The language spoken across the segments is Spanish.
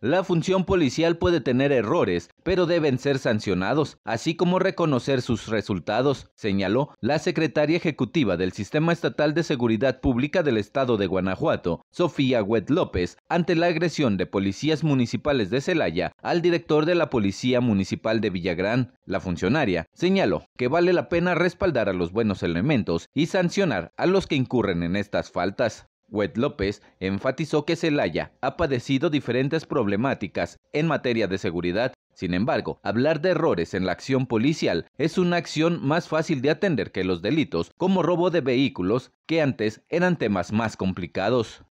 La función policial puede tener errores, pero deben ser sancionados, así como reconocer sus resultados, señaló la secretaria ejecutiva del Sistema Estatal de Seguridad Pública del Estado de Guanajuato, Sofía Huet López, ante la agresión de policías municipales de Celaya al director de la Policía Municipal de Villagrán. La funcionaria señaló que vale la pena respaldar a los buenos elementos y sancionar a los que incurren en estas faltas. Wet López enfatizó que Celaya ha padecido diferentes problemáticas en materia de seguridad. Sin embargo, hablar de errores en la acción policial es una acción más fácil de atender que los delitos como robo de vehículos, que antes eran temas más complicados.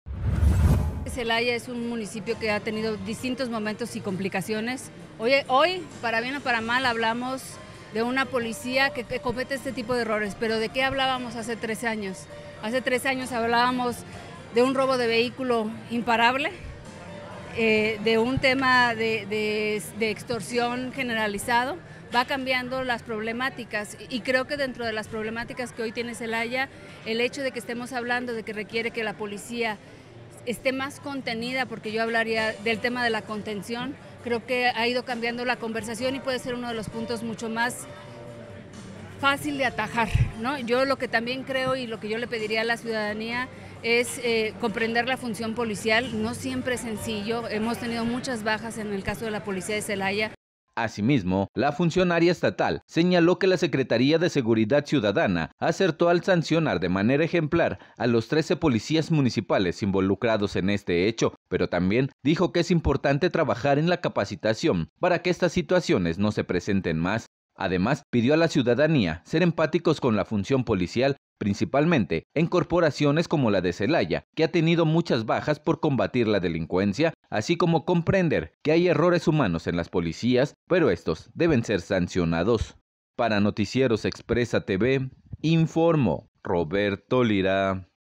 Celaya es un municipio que ha tenido distintos momentos y complicaciones. Hoy, para bien o para mal, hablamos de una policía que, comete este tipo de errores, pero ¿de qué hablábamos hace tres años? Hace tres años hablábamos de un robo de vehículo imparable, eh, de un tema de, de extorsión generalizado, va cambiando las problemáticas y creo que dentro de las problemáticas que hoy tiene Celaya, el hecho de que estemos hablando de que requiere que la policía esté más contenida, porque yo hablaría del tema de la contención, creo que ha ido cambiando la conversación y puede ser uno de los puntos mucho más fácil de atajar, ¿no? Yo lo que también creo y lo que yo le pediría a la ciudadanía es eh, comprender la función policial. No siempre es sencillo, hemos tenido muchas bajas en el caso de la policía de Celaya. Asimismo, la funcionaria estatal señaló que la Secretaría de Seguridad Ciudadana acertó al sancionar de manera ejemplar a los 13 policías municipales involucrados en este hecho, pero también dijo que es importante trabajar en la capacitación para que estas situaciones no se presenten más. Además, pidió a la ciudadanía ser empáticos con la función policial principalmente en corporaciones como la de Celaya, que ha tenido muchas bajas por combatir la delincuencia, así como comprender que hay errores humanos en las policías, pero estos deben ser sancionados. Para Noticieros Expresa TV, informo Roberto Lira.